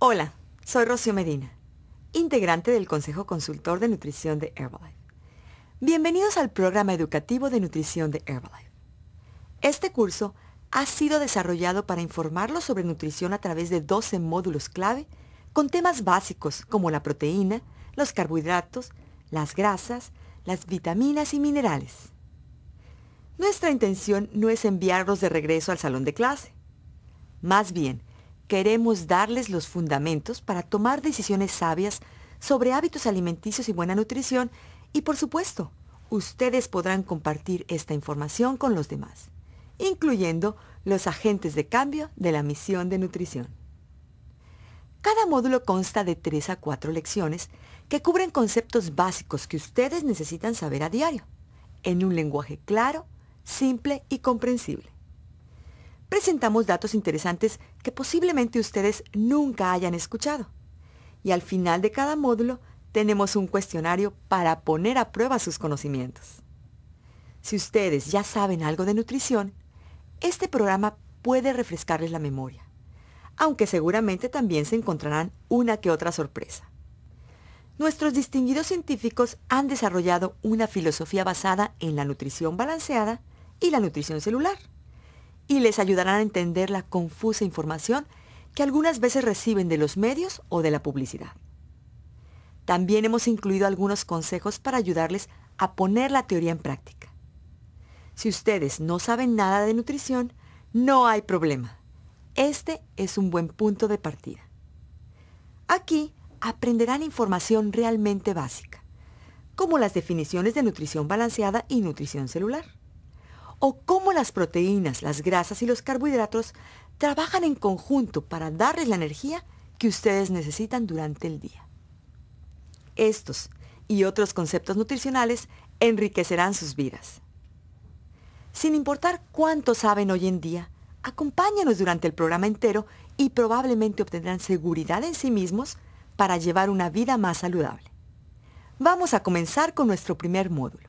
Hola, soy Rocío Medina, integrante del Consejo Consultor de Nutrición de Herbalife. Bienvenidos al programa educativo de nutrición de Herbalife. Este curso ha sido desarrollado para informarlos sobre nutrición a través de 12 módulos clave con temas básicos como la proteína, los carbohidratos, las grasas, las vitaminas y minerales. Nuestra intención no es enviarlos de regreso al salón de clase. Más bien, Queremos darles los fundamentos para tomar decisiones sabias sobre hábitos alimenticios y buena nutrición y por supuesto, ustedes podrán compartir esta información con los demás, incluyendo los agentes de cambio de la misión de nutrición. Cada módulo consta de tres a cuatro lecciones que cubren conceptos básicos que ustedes necesitan saber a diario, en un lenguaje claro, simple y comprensible presentamos datos interesantes que posiblemente ustedes nunca hayan escuchado. Y al final de cada módulo tenemos un cuestionario para poner a prueba sus conocimientos. Si ustedes ya saben algo de nutrición, este programa puede refrescarles la memoria, aunque seguramente también se encontrarán una que otra sorpresa. Nuestros distinguidos científicos han desarrollado una filosofía basada en la nutrición balanceada y la nutrición celular y les ayudarán a entender la confusa información que algunas veces reciben de los medios o de la publicidad. También hemos incluido algunos consejos para ayudarles a poner la teoría en práctica. Si ustedes no saben nada de nutrición, no hay problema. Este es un buen punto de partida. Aquí aprenderán información realmente básica, como las definiciones de nutrición balanceada y nutrición celular o cómo las proteínas, las grasas y los carbohidratos trabajan en conjunto para darles la energía que ustedes necesitan durante el día. Estos y otros conceptos nutricionales enriquecerán sus vidas. Sin importar cuánto saben hoy en día, acompáñanos durante el programa entero y probablemente obtendrán seguridad en sí mismos para llevar una vida más saludable. Vamos a comenzar con nuestro primer módulo.